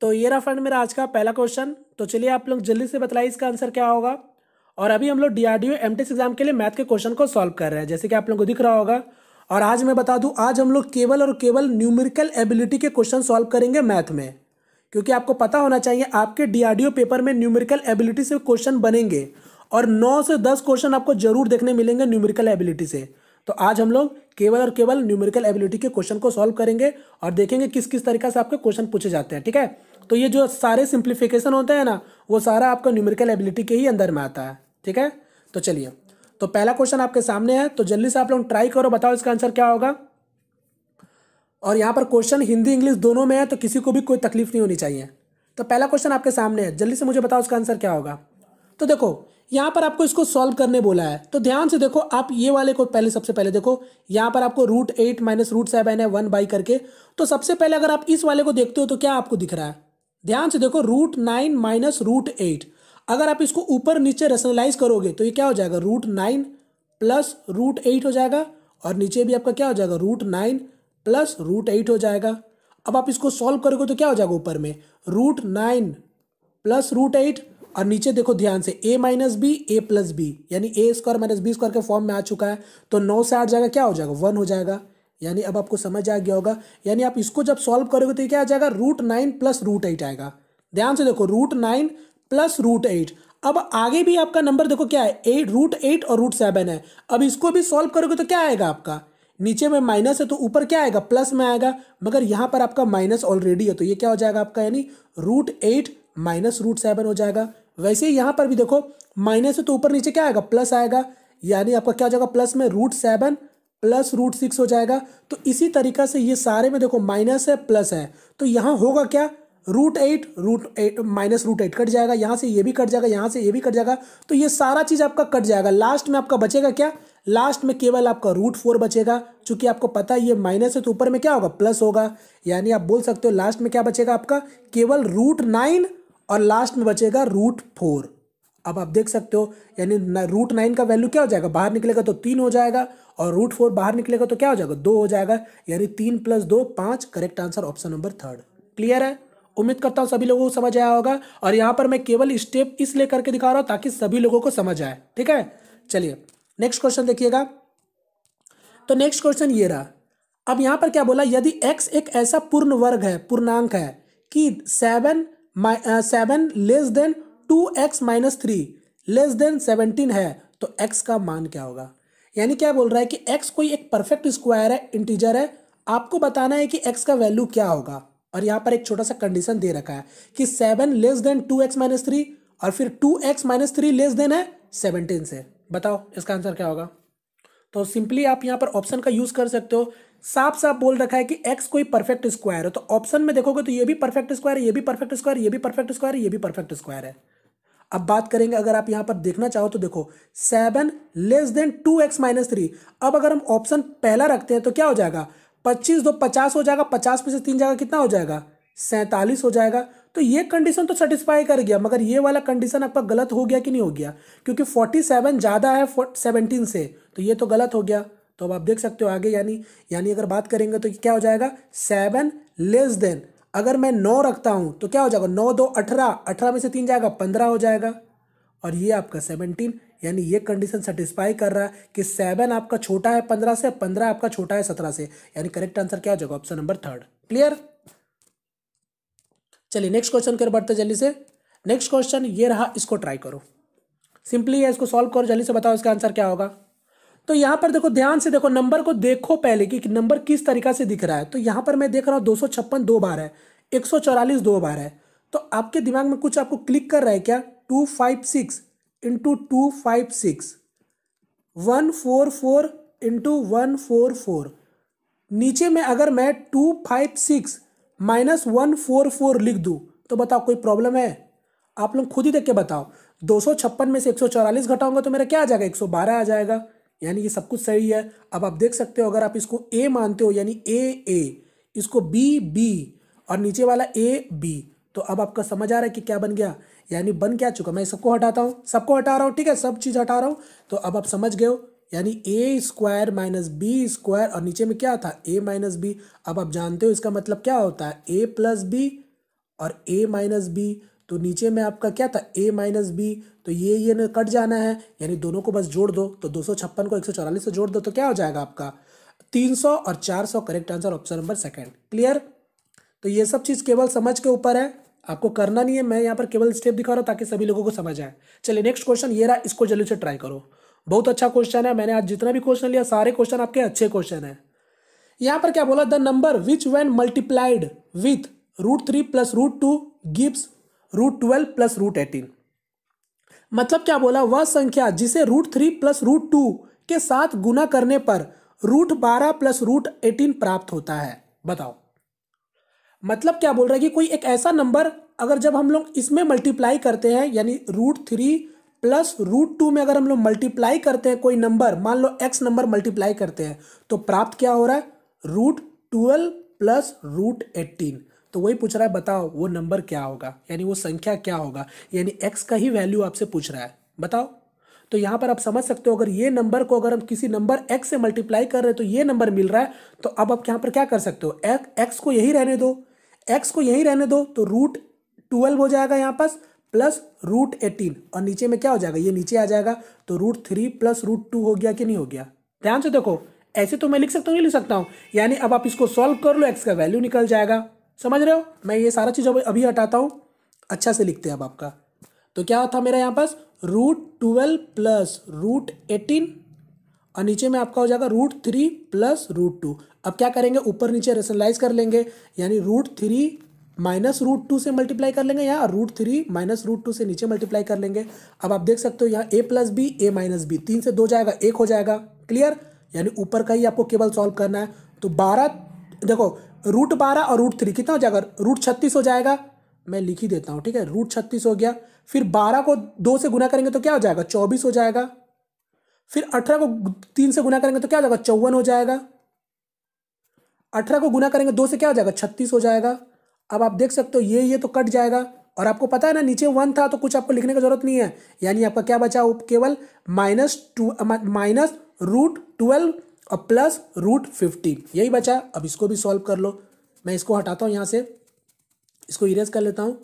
तो ये रहा फ्रेंड मेरा आज का पहला क्वेश्चन तो चलिए आप लोग जल्दी से बताइए इसका आंसर क्या होगा और अभी हम लोग डी आर डी एग्जाम के लिए मैथ के क्वेश्चन को सॉल्व कर रहे हैं जैसे कि आप लोग को दिख रहा होगा और आज मैं बता दूं आज हम लोग केवल और केवल न्यूमेरिकल एबिलिटी के क्वेश्चन सॉल्व करेंगे मैथ में क्योंकि आपको पता होना चाहिए आपके डीआरडीओ पेपर में न्यूमेरिकल एबिलिटी से क्वेश्चन बनेंगे और नौ से दस क्वेश्चन आपको जरूर देखने मिलेंगे न्यूमेरिकल एबिलिटी से तो आज हम लोग केवल और केवल न्यूमेरिकल एबिलिटी के क्वेश्चन को सॉल्व करेंगे और देखेंगे किस किस तरीके से आपके क्वेश्चन पूछे जाते हैं ठीक है तो ये जो सारे सिंप्लीफिकेशन होते हैं ना वो सारा आपका न्यूमेरिकल एबिलिटी के ही अंदर में आता है ठीक है तो चलिए तो पहला क्वेश्चन आपके सामने है तो जल्दी से आप लोग ट्राई करो बताओ इसका आंसर क्या होगा और यहाँ पर क्वेश्चन हिंदी इंग्लिश दोनों में है तो किसी को भी कोई तकलीफ नहीं होनी चाहिए तो पहला क्वेश्चन आपके सामने है जल्दी से मुझे बताओ उसका आंसर क्या होगा तो देखो यहाँ पर आपको इसको सॉल्व करने बोला है तो ध्यान से देखो आप ये वाले को पहले सबसे पहले देखो यहाँ पर आपको root eight minus root seven है वन बाई करके तो सबसे पहले अगर आप इस वाले को देखते हो तो क्या आपको दिख रहा है ध्यान से देखो root nine minus root eight अगर आप इसको ऊपर नीचे रेशनलाइज करोगे तो ये क्या हो जाएगा root nine plus root eight हो जाएगा और नीचे भी आपका क्या हो जाएगा root nine plus root eight हो जाएगा अब आप इसको सॉल्व करोगे तो क्या हो जाएगा ऊपर में root nine plus root eight और नीचे देखो ध्यान से A minus B A plus B यानी A square minus B square के फॉर्म में आ चुका है तो नौ से आठ जाएगा क्या हो जाएगा वन हो जाएगा यानी अब आपको समझ आ गया होगा यानी आप इसको जब सॉल्व करोगे तो क्या आ जाएगा root nine plus root eight आएगा ध्यान से देखो root nine plus root eight अब आगे भी आपका नंबर देखो क्या है एट रूट एट और रूट सेवन है अब इसको भी सॉल्व करोगे तो क्या आएगा आपका नीचे में माइनस है तो ऊपर क्या आएगा प्लस में आएगा मगर यहाँ पर आपका माइनस ऑलरेडी है तो ये क्या हो जाएगा आपका यानी root eight minus root seven हो जाएगा वैसे ही यहाँ पर भी देखो माइनस है तो ऊपर नीचे क्या आएगा प्लस आएगा यानी आपका क्या हो जाएगा प्लस में root seven plus root six हो जाएगा तो इसी तरीका से ये सारे में देखो माइनस है प्लस है तो यहाँ होगा क्या root eight root eight minus root eight cut जाएगा यहाँ से ये भी कट जाएगा यहाँ से ये भी कट जाएगा तो ये सारा चीज़ आपका कट जाएगा लास्ट में आपका बचेगा क्या लास्ट में केवल आपका रूट फोर बचेगा चूंकि आपको पता है ये माइनस है तो ऊपर में क्या होगा प्लस होगा यानी आप बोल सकते हो लास्ट में क्या बचेगा आपका केवल रूट नाइन और लास्ट में बचेगा रूट फोर अब आप देख सकते हो यानी रूट नाइन का वैल्यू क्या हो जाएगा बाहर निकलेगा तो तीन हो जाएगा और रूट फोर बाहर निकलेगा तो क्या हो जाएगा दो हो जाएगा यानी तीन प्लस दो पांच correct answer option number third clear है उम्मीद करता हूं सभी लोगों को समझ आया होगा और यहां पर मैं केवल स्टेप इसलिए करके दिखा रहा हूं ताकि सभी लोगों को समझ आए ठीक है चलिए नेक्स्ट क्वेश्चन देखिएगा तो नेक्स्ट क्वेश्चन ये रहा अब यहां पर क्या बोला यदि एक्स एक ऐसा पूर्ण वर्ग है पूर्णांक है कि seven seven less than two X minus three less than seventeen है तो x का मान क्या होगा यानी क्या बोल रहा है कि x कोई एक परफेक्ट स्क्वायर है इंटीजर है आपको बताना है कि x का वैल्यू क्या होगा और यहाँ पर एक छोटा सा कंडीशन दे रखा है कि seven less than two X minus three और फिर two X minus three less than है सेवनटीन से बताओ इसका आंसर क्या होगा तो सिंपली आप यहाँ पर ऑप्शन का यूज़ कर सकते हो साफ साफ बोल रखा है कि एक्स कोई परफेक्ट स्क्वायर है तो ऑप्शन में देखोगे तो ये भी परफेक्ट स्क्वायर ये भी परफेक्ट स्क्वायर ये भी परफेक्ट स्क्वायर ये भी परफेक्ट स्क्वायर है अब बात करेंगे अगर आप यहां पर देखना चाहो तो देखो seven less than two X minus three अब अगर हम ऑप्शन पहला रखते हैं तो क्या हो जाएगा पच्चीस दो पचास हो जाएगा पचास में से तीन जाएगा कितना हो जाएगा सैंतालीस हो जाएगा तो ये कंडीशन तो सेटिस्फाई कर गया मगर ये वाला कंडीशन आपका गलत हो गया कि नहीं हो गया क्योंकि फोर्टी सेवन ज़्यादा है सेवनटीन से तो ये तो गलत हो गया तो अब आप देख सकते हो आगे यानी यानी अगर बात करेंगे तो क्या हो जाएगा सेवन लेस देन अगर मैं नौ रखता हूँ तो क्या हो जाएगा नौ दो अठारह अठारह में से तीन जाएगा पंद्रह हो जाएगा और ये आपका सेवनटीन यानी ये कंडीशन सेटिस्फाई कर रहा है कि सेवन आपका छोटा है पंद्रह से पंद्रह आपका छोटा है सत्रह से यानी करेक्ट आंसर क्या हो जाएगा ऑप्शन नंबर थर्ड क्लियर चलिए नेक्स्ट क्वेश्चन कर बढ़ते जल्दी से नेक्स्ट क्वेश्चन ये रहा इसको ट्राई करो सिंपली है इसको सॉल्व करो जल्दी से बताओ इसका आंसर क्या होगा तो यहाँ पर देखो ध्यान से देखो नंबर को देखो पहले कि नंबर किस तरीका से दिख रहा है तो यहाँ पर मैं देख रहा हूँ दो दो बार है एक दो बार है तो आपके दिमाग में कुछ आपको क्लिक कर रहा है क्या two five six into two five six one four four into one four four नीचे में अगर मैं two five six minus one four four लिख दूँ तो बताओ कोई प्रॉब्लम है आप लोग खुद ही देख के बताओ दो सौ छप्पन में से एक सौ चौरालीस घटाऊंगा तो मेरा क्या आ जाएगा एक सौ बारह आ जाएगा यानी कि सब कुछ सही है अब आप देख सकते हो अगर आप इसको ए मानते हो यानी ए ए इसको बी बी और नीचे वाला ए बी तो अब आपका समझ आ रहा है कि क्या बन गया यानी बन क्या चुका मैं सबको हटाता हूँ सबको हटा रहा हूँ ठीक है सब चीज़ हटा रहा हूँ तो अब आप समझ गए हो यानी A square minus B square और नीचे में क्या था ए माइनस बी अब आप जानते हो इसका मतलब क्या होता है ए प्लस बी और ए माइनस बी तो नीचे में आपका क्या था ए माइनस बी तो ये ये कट जाना है यानी दोनों को बस जोड़ दो तो दो को एक से जोड़ दो तो क्या हो जाएगा आपका 300 और 400 correct answer option number second clear तो ये सब चीज़ केवल समझ के ऊपर है आपको करना नहीं है मैं यहाँ पर केवल स्टेप दिखा रहा हूँ ताकि सभी लोगों को समझ आए चलिए नेक्स्ट क्वेश्चन ये रहा इसको जल्दी से ट्राई करो बहुत अच्छा क्वेश्चन है मैंने आज जितना भी क्वेश्चन लिया सारे क्वेश्चन आपके अच्छे क्वेश्चन है यहाँ पर क्या बोला the number which when multiplied with root three plus root two gives root twelve plus root eighteen मतलब क्या बोला वह संख्या जिसे root three plus root two के साथ गुना करने पर रूट बारह प्लस रूट एटीन प्राप्त होता है बताओ मतलब क्या बोल रहा है कि कोई एक ऐसा नंबर अगर जब हम लोग इसमें मल्टीप्लाई करते हैं यानी root three plus root two में अगर हम लोग मल्टीप्लाई करते हैं कोई नंबर मान लो एक्स नंबर मल्टीप्लाई करते हैं तो प्राप्त क्या हो रहा है root twelve plus root eighteen तो वही पूछ रहा है बताओ वो नंबर क्या होगा यानी वो संख्या क्या होगा यानी एक्स का ही वैल्यू आपसे पूछ रहा है बताओ तो यहां पर आप समझ सकते हो अगर ये नंबर को अगर हम किसी नंबर एक्स से मल्टीप्लाई कर रहे तो ये नंबर मिल रहा है तो अब आप यहां पर क्या कर सकते हो एक्स को यही रहने दो एक्स को यही रहने दो तो रूट ट्वेल्व हो जाएगा यहां पास प्लस रूट एटीन और नीचे में क्या हो जाएगा ये नीचे आ जाएगा तो root three plus root two हो गया कि नहीं हो गया ध्यान से देखो ऐसे तो मैं लिख सकता हूँ नहीं लिख सकता हूँ यानी अब आप इसको सॉल्व कर लो एक्स का वैल्यू निकल जाएगा समझ रहे हो मैं ये सारा चीज़ अभी हटाता हूँ अच्छा से लिखते हैं अब आपका तो क्या था मेरा यहाँ पास root twelve plus root eighteen और नीचे में आपका हो जाएगा root three plus root two अब क्या करेंगे ऊपर नीचे रेशनलाइज कर लेंगे यानी root three minus root two से मल्टीप्लाई कर लेंगे या root three minus root two से नीचे मल्टीप्लाई कर लेंगे अब आप देख सकते हो यहाँ A plus B A minus B तीन से दो जाएगा एक हो जाएगा क्लियर यानी ऊपर का ही आपको केवल सॉल्व करना है तो बारह देखो रूट बारह और रूट थ्री कितना हो जाएगा रूट छत्तीस हो जाएगा मैं लिख ही देता हूँ ठीक है रूट छत्तीस हो गया फिर बारह को दो से गुना करेंगे तो क्या हो जाएगा चौबीस हो जाएगा फिर अठारह को तीन से गुना करेंगे तो क्या हो जाएगा चौवन हो जाएगा अठारह को गुना करेंगे दो से क्या हो जाएगा छत्तीस हो जाएगा अब आप देख सकते हो ये ये तो कट जाएगा और आपको पता है ना नीचे वन था तो कुछ आपको लिखने की जरूरत नहीं है यानी आपका क्या बचा केवल minus two minus root twelve अब प्लस रूट फिफ्टीन यही बचा अब इसको भी सॉल्व कर लो मैं इसको हटाता हूँ यहाँ से इसको इरेज कर लेता हूँ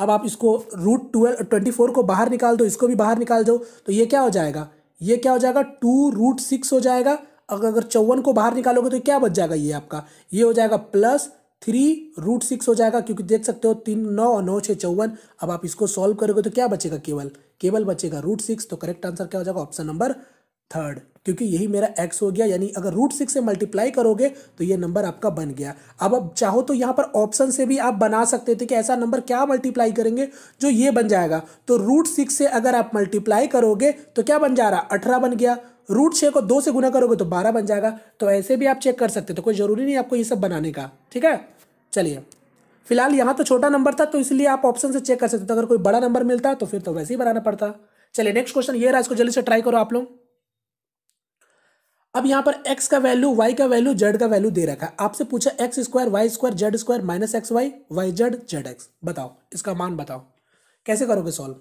अब आप इसको रूट ट्वेल्व ट्वेंटी फोर को बाहर निकाल दो इसको भी बाहर निकाल दो तो ये क्या हो जाएगा ये क्या हो जाएगा टू रूट सिक्स हो जाएगा अगर अगर चौवन को बाहर निकालोगे तो क्या बच जाएगा ये आपका ये हो जाएगा प्लस थ्री रूट सिक्स हो जाएगा क्योंकि देख सकते हो तीन नौ और नौ छः चौवन अब आप इसको सॉल्व करोगे तो क्या बचेगा केवल केवल बचेगा रूट सिक्स तो करेक्ट आंसर क्या हो जाएगा ऑप्शन नंबर थर्ड क्योंकि यही मेरा एक्स हो गया यानी अगर रूट सिक्स से मल्टीप्लाई करोगे तो ये नंबर आपका बन गया अब अब चाहो तो यहाँ पर ऑप्शन से भी आप बना सकते थे कि ऐसा नंबर क्या मल्टीप्लाई करेंगे जो ये बन जाएगा तो रूट सिक्स से अगर आप मल्टीप्लाई करोगे तो क्या बन जा रहा अठारह बन गया रूट छः को दो से गुना करोगे तो बारह बन जाएगा तो ऐसे भी आप चेक कर सकते तो कोई ज़रूरी नहीं आपको ये सब बनाने का ठीक है चलिए फिलहाल यहाँ तो छोटा नंबर था तो इसलिए आप ऑप्शन से चेक कर सकते थे अगर कोई बड़ा नंबर मिलता तो फिर तो वैसे ही बनाना पड़ता चलिए नेक्स्ट क्वेश्चन ये रहा इसको जल्दी से ट्राई करो आप लोग अब यहाँ पर x का वैल्यू y का वैल्यू z का वैल्यू दे रखा है आपसे पूछा X square Y square Z square minus X Y Y Z Z X बताओ इसका मान बताओ कैसे करोगे सॉल्व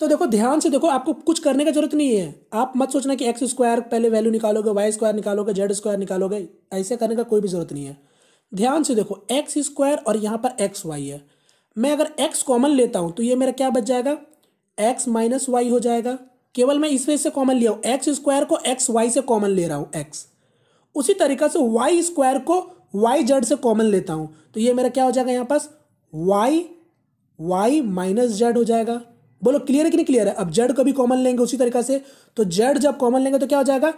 तो देखो ध्यान से देखो आपको कुछ करने की जरूरत नहीं है आप मत सोचना कि एक्स स्क्वायर पहले वैल्यू निकालोगे वाई स्क्वायर निकालोगे जेड स्क्वायर निकालोगे ऐसे करने का कोई भी जरूरत नहीं है ध्यान से देखो एक्स स्क्वायर और यहाँ पर एक्स वाई है मैं अगर एक्स कॉमन लेता हूँ तो ये मेरा क्या बच जाएगा एक्स माइनस वाई हो जाएगा केवल मैं इस वजह से कॉमन लिया हूं एक्स स्क्वायर को एक्स वाई से कॉमन ले रहा हूं एक्स उसी तरीका से वाई स्क्वायर को वाई जड से कॉमन लेता हूं तो ये मेरा क्या हो जाएगा यहां पास वाई वाई माइनस जेड हो जाएगा बोलो क्लियर है कि नहीं क्लियर है अब जेड को भी कॉमन लेंगे उसी तरीका से तो जेड जब कॉमन लेंगे तो क्या हो जाएगा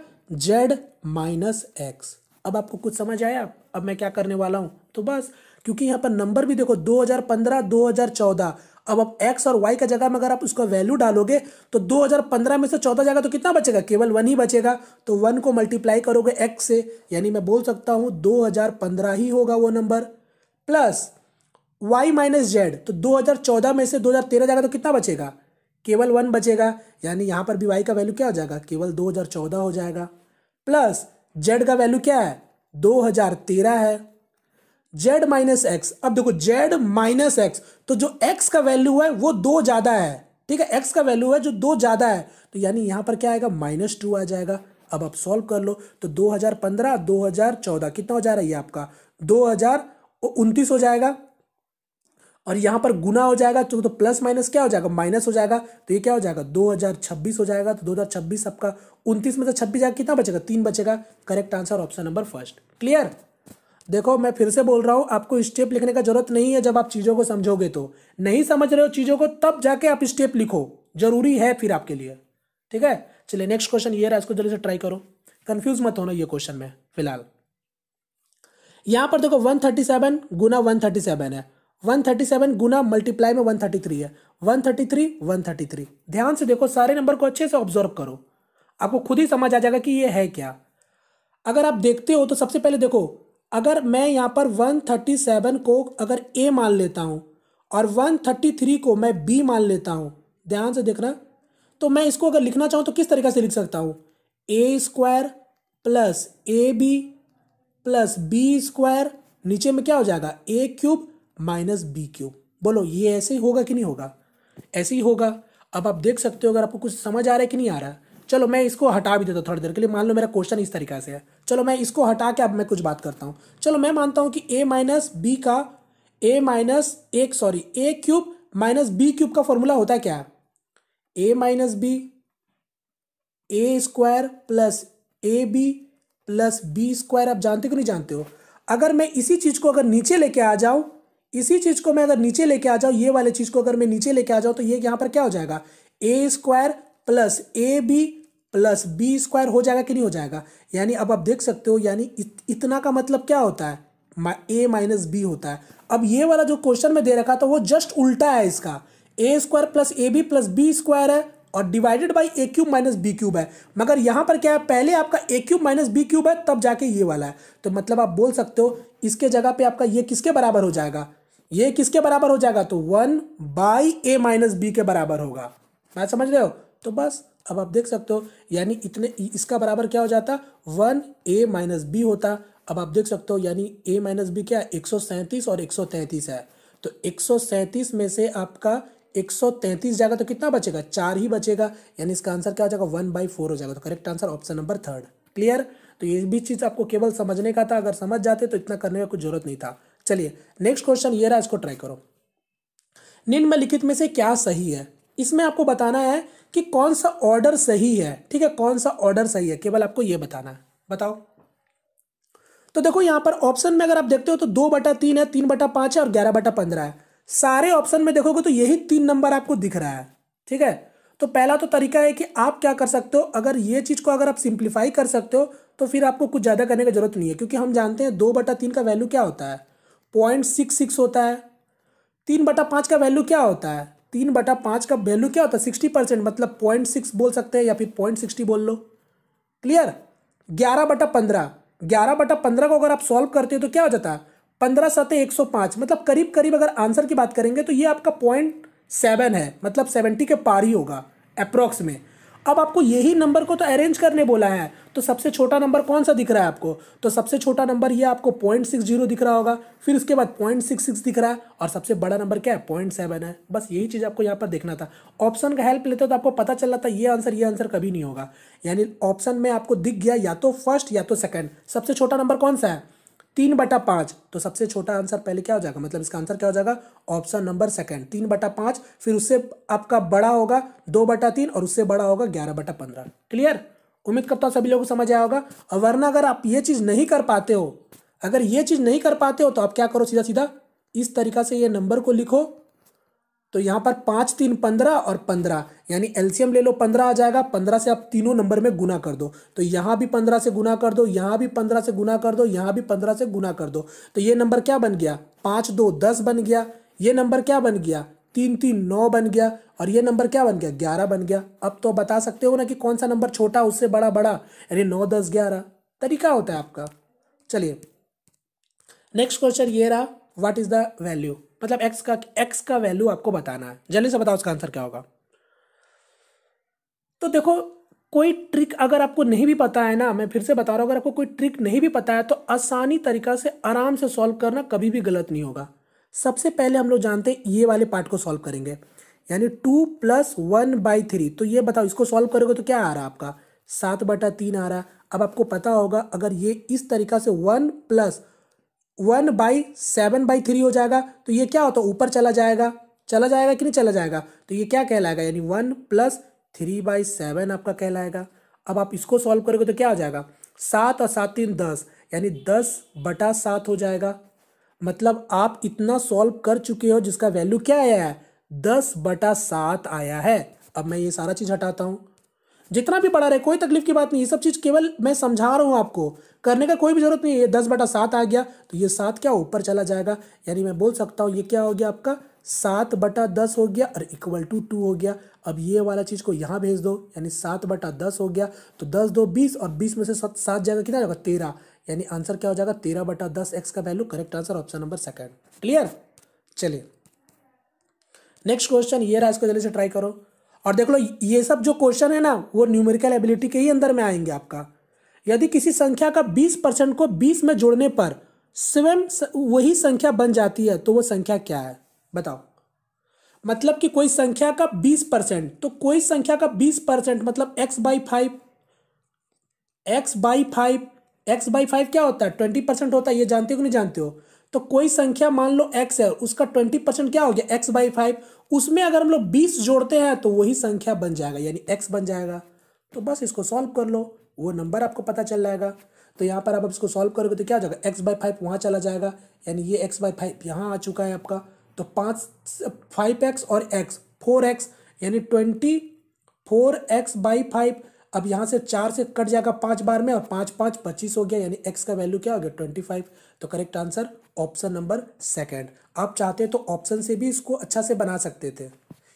जेड माइनस एक्स अब आपको कुछ समझ आया अब मैं क्या करने वाला हूं तो बस क्योंकि यहाँ पर नंबर भी देखो 2015 2014 अब आप एक्स और वाई का जगह में अगर आप उसका वैल्यू डालोगे तो 2015 में से 14 जाएगा तो कितना बचेगा केवल वन ही बचेगा तो वन को मल्टीप्लाई करोगे एक्स से यानी मैं बोल सकता हूँ 2015 ही होगा वो नंबर प्लस वाई माइनस जेड तो 2014 में से 2013 जाएगा तो कितना बचेगा केवल वन बचेगा यानी यहाँ पर भी वाई का वैल्यू क्या हो जाएगा केवल दो हो जाएगा प्लस जेड का वैल्यू क्या है दो है जेड माइनस एक्स अब देखो जेड माइनस एक्स तो जो एक्स का वैल्यू है वो दो ज़्यादा है ठीक है एक्स का वैल्यू है जो दो ज़्यादा है तो यानी यहां पर क्या आएगा माइनस टू आ जाएगा अब आप सॉल्व कर लो तो 2015 2014 कितना हो जा रहा है ये आपका दो हजार हो जाएगा और यहां पर गुना हो जाएगा तो, तो प्लस माइनस क्या हो जाएगा माइनस हो जाएगा तो ये क्या हो जाएगा 2026 हो जाएगा तो 2026 आपका उन्तीस में से छब्बीस जाएगा कितना बचेगा तीन बचेगा correct answer option number first clear देखो मैं फिर से बोल रहा हूँ आपको स्टेप लिखने का जरूरत नहीं है जब आप चीज़ों को समझोगे तो नहीं समझ रहे हो चीज़ों को तब जाके आप स्टेप लिखो जरूरी है फिर आपके लिए ठीक है चलिए नेक्स्ट क्वेश्चन ये रहा इसको जल्दी से ट्राई करो कन्फ्यूज मत होना ये क्वेश्चन में फिलहाल यहाँ पर देखो वन थर्टी सेवन गुना वन थर्टी सेवन है वन थर्टी सेवन गुना मल्टीप्लाई में वन थर्टी थ्री है one one thirty three thirty three ध्यान से देखो सारे नंबर को अच्छे से ऑब्जर्व करो आपको खुद ही समझ आ जाएगा कि ये है क्या अगर आप देखते हो तो सबसे पहले देखो अगर मैं यहाँ पर 137 को अगर ए मान लेता हूँ और 133 को मैं बी मान लेता हूँ ध्यान से देखना तो मैं इसको अगर लिखना चाहूँ तो किस तरीके से लिख सकता हूँ A square plus A B plus B square नीचे में क्या हो जाएगा A cube minus B cube बोलो ये ऐसे ही होगा कि नहीं होगा ऐसे ही होगा अब आप देख सकते हो अगर आपको कुछ समझ आ रहा है कि नहीं आ रहा चलो मैं इसको हटा भी देता हूँ थोड़ी देर के लिए मान लो मेरा क्वेश्चन इस तरीके से है चलो मैं इसको हटा के अब मैं कुछ बात करता हूँ चलो मैं मानता हूँ कि ए माइनस बी का ए माइनस एक sorry A cube minus B cube का फॉर्मूला होता है क्या है A minus B A square plus A B plus B square आप जानते हो नहीं जानते हो अगर मैं इसी चीज़ को अगर नीचे लेके आ जाऊँ इसी चीज़ को मैं अगर नीचे लेके आ जाऊँ ये वाले चीज़ को अगर मैं नीचे लेके आ जाऊँ तो ये यहाँ पर क्या हो जाएगा A square plus A B plus B square हो जाएगा कि नहीं हो जाएगा यानी अब आप देख सकते हो यानी इत, इतना का मतलब क्या होता है ए माइनस बी होता है अब ये वाला जो क्वेश्चन में दे रखा था वो जस्ट उल्टा है इसका A square plus A B plus B square है और divided by A cube minus B cube है मगर यहां पर क्या है पहले आपका A cube minus B cube है तब जाके ये वाला है तो मतलब आप बोल सकते हो इसके जगह पे आपका ये किसके बराबर हो जाएगा ये किसके बराबर हो जाएगा तो one by A minus B के बराबर होगा बात समझ रहे हो तो बस अब आप देख सकते हो यानी इतने इसका बराबर क्या हो जाता वन ए माइनस बी होता अब आप देख सकते हो यानी ए माइनस बी क्या एक सौ सैंतीस और एक सौ तैंतीस है तो एक सौ सैंतीस में से आपका एक सौ तैंतीस जाएगा तो कितना बचेगा चार ही बचेगा यानी इसका आंसर क्या हो जाएगा वन बाई फोर हो जाएगा तो correct answer option number third clear तो ये भी चीज़ आपको केवल समझने का था अगर समझ जाते तो इतना करने में कोई जरूरत नहीं था चलिए नेक्स्ट क्वेश्चन ये रहा इसको ट्राई करो निम्नलिखित में से क्या सही है इसमें आपको बताना है कि कौन सा ऑर्डर सही है ठीक है कौन सा ऑर्डर सही है केवल आपको यह बताना है बताओ तो देखो यहां पर ऑप्शन में अगर आप देखते हो तो दो बटा तीन है तीन बटा पांच है और ग्यारह बटा पंद्रह है सारे ऑप्शन में देखोगे तो यही तीन नंबर आपको दिख रहा है ठीक है तो पहला तो तरीका है कि आप क्या कर सकते हो अगर ये चीज़ को अगर आप सिंप्लीफाई कर सकते हो तो फिर आपको कुछ ज़्यादा करने की जरूरत नहीं है क्योंकि हम जानते हैं दो बटा तीन का वैल्यू क्या होता है पॉइंट सिक्स सिक्स होता है तीन बटा पांच का वैल्यू क्या होता है तीन बटा पाँच का वैल्यू क्या होता है सिक्सटी परसेंट मतलब पॉइंट सिक्स बोल सकते हैं या फिर पॉइंट सिक्सटी बोल लो क्लियर ग्यारह बटा पंद्रह ग्यारह बटा पंद्रह को अगर आप सॉल्व करते हो तो क्या हो जाता है पंद्रह सतह एक सौ पाँच मतलब करीब करीब अगर आंसर की बात करेंगे तो ये आपका पॉइंट सेवन है मतलब सेवेंटी के पार ही होगा अप्रॉक्स में अब आपको यही नंबर को तो अरेंज करने बोला है तो सबसे छोटा नंबर कौन सा दिख रहा है आपको तो सबसे छोटा नंबर ये आपको पॉइंट सिक्स जीरो दिख रहा होगा फिर उसके बाद पॉइंट सिक्स सिक्स दिख रहा है और सबसे बड़ा नंबर क्या है पॉइंट सेवन है बस यही चीज़ आपको यहाँ पर देखना था ऑप्शन का हेल्प लेते हो तो आपको पता चल रहा था ये आंसर ये आंसर कभी नहीं होगा यानी ऑप्शन में आपको दिख गया या तो फर्स्ट या तो सेकेंड सबसे छोटा नंबर कौन सा है तीन बटा पांच तो सबसे छोटा आंसर पहले क्या हो जाएगा मतलब इसका आंसर क्या हो जाएगा ऑप्शन नंबर सेकंड तीन बटा पांच फिर उससे आपका बड़ा होगा दो बटा तीन और उससे बड़ा होगा ग्यारह बटा पंद्रह क्लियर उम्मीद करता हूं सभी लोगों को समझ आया होगा और वरना अगर आप ये चीज़ नहीं कर पाते हो अगर ये चीज़ नहीं कर पाते हो तो आप क्या करो सीधा सीधा इस तरीका से ये नंबर को लिखो तो यहाँ पर पाँच तीन पंद्रह और पंद्रह यानी एलसीएम ले लो पंद्रह आ जाएगा पंद्रह से आप तीनों नंबर में गुना कर दो तो यहाँ भी पंद्रह से गुना कर दो यहाँ भी पंद्रह से गुना कर दो यहाँ भी पंद्रह से गुना कर दो तो ये नंबर क्या बन गया पाँच दो दस बन गया ये नंबर क्या बन गया तीन तीन नौ बन गया और ये नंबर क्या बन गया ग्यारह बन गया अब तो बता सकते हो ना कि कौन सा नंबर छोटा उससे बड़ा बड़ा यानी नौ दस ग्यारह तरीका होता है आपका चलिए नेक्स्ट क्वेश्चन ये रहा व्हाट इज द वैल्यू मतलब एक्स का एक्स का वैल्यू आपको बताना है जल्दी से बताओ उसका आंसर क्या होगा तो देखो कोई ट्रिक अगर आपको नहीं भी पता है ना मैं फिर से बता रहा हूँ अगर आपको कोई ट्रिक नहीं भी पता है तो आसानी तरीका से आराम से सॉल्व करना कभी भी गलत नहीं होगा सबसे पहले हम लोग जानते हैं ये वाले पार्ट को सॉल्व करेंगे यानी two plus one by three तो ये बताओ इसको सॉल्व करोगे तो क्या आ रहा है आपका सात बटा तीन आ रहा है अब आपको पता होगा अगर ये इस तरीका से one plus one by seven by three हो जाएगा तो ये क्या होता है ऊपर चला जाएगा चला जाएगा कि नहीं चला जाएगा तो ये क्या कहलाएगा यानी one plus three by seven आपका कहलाएगा अब आप इसको सॉल्व करोगे तो क्या हो जाएगा सात और सात तीन दस यानी दस बटा सात हो जाएगा मतलब आप इतना सॉल्व कर चुके हो जिसका वैल्यू क्या आया है दस बटा सात आया है अब मैं ये सारा चीज़ हटाता हूँ जितना भी पढ़ा रहे कोई तकलीफ की बात नहीं ये सब चीज़ केवल मैं समझा रहा हूँ आपको करने का कोई भी ज़रूरत नहीं है दस बटा सात आ गया तो ये सात क्या ऊपर चला जाएगा यानी मैं बोल सकता हूँ ये क्या हो गया आपका सात बटा दस हो गया और इक्वल टू टू हो गया अब ये वाला चीज़ को यहाँ भेज दो यानी सात बटा दस हो गया तो दस दो बीस और बीस में से सात सात जाएगा कितना जाएगा तेरह यानी आंसर क्या हो जाएगा तेरह बटा दस एक्स का value correct answer option number second clear चलिए नेक्स्ट क्वेश्चन ये रहा इसको जल्दी से ट्राई करो और देख लो ये सब जो क्वेश्चन है ना वो न्यूमेरिकल एबिलिटी के ही अंदर में आएंगे आपका यदि किसी संख्या का बीस परसेंट को बीस में जोड़ने पर स्वयं वही संख्या बन जाती है तो वो संख्या क्या है बताओ मतलब कि कोई संख्या का बीस परसेंट तो कोई संख्या का बीस परसेंट मतलब x by five x by five x by five क्या होता है ट्वेंटी परसेंट होता है ये जानते हो कि नहीं जानते हो तो कोई संख्या मान लो एक्स है उसका ट्वेंटी परसेंट क्या हो गया एक्स बाई फाइव उसमें अगर हम लोग बीस जोड़ते हैं तो वही संख्या बन जाएगा यानी एक्स बन जाएगा तो बस इसको सॉल्व कर लो वो नंबर आपको पता चल जाएगा तो यहाँ पर आप इसको सॉल्व करोगे तो क्या हो जाएगा एक्स बाई फाइव वहाँ चला जाएगा यानी ये एक्स बाई फाइव यहाँ आ चुका है आपका तो पाँच फाइव एक्स और एक्स फोर एक्स यानी twenty four x by five अब यहाँ से चार से कट जाएगा पाँच बार में और पाँच पाँच पच्चीस हो गया यानी एक्स का वैल्यू क्या हो गया ट्वेंटी फाइव तो correct answer option number second आप चाहते तो ऑप्शन से भी इसको अच्छा से बना सकते थे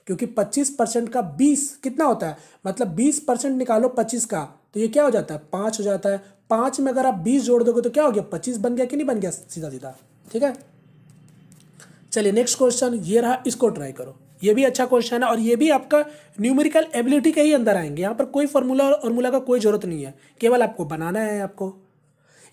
क्योंकि 25 परसेंट का 20 कितना होता है मतलब 20 परसेंट निकालो 25 का तो ये क्या हो जाता है पाँच हो जाता है पाँच में अगर आप 20 जोड़ दोगे तो क्या हो गया 25 बन गया कि नहीं बन गया सीधा सीधा ठीक है चलिए नेक्स्ट क्वेश्चन ये रहा इसको ट्राई करो ये भी अच्छा क्वेश्चन है और ये भी आपका न्यूमेरिकल एबिलिटी के ही अंदर आएंगे यहाँ पर कोई फॉर्मूला और फॉर्मूला का कोई जरूरत नहीं है केवल आपको बनाना है आपको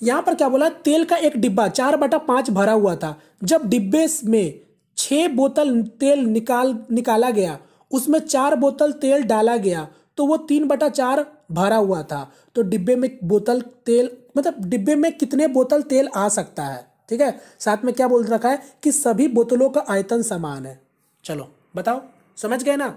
यहाँ पर क्या बोला तेल का एक डिब्बा चार बटा पांच भरा हुआ था जब डिब्बे में छह बोतल तेल निकाल निकाला गया उसमें चार बोतल तेल डाला गया तो वो तीन बटा चार भरा हुआ था तो डिब्बे में बोतल तेल मतलब डिब्बे में कितने बोतल तेल आ सकता है ठीक है साथ में क्या बोल रखा है कि सभी बोतलों का आयतन समान है चलो बताओ समझ गए ना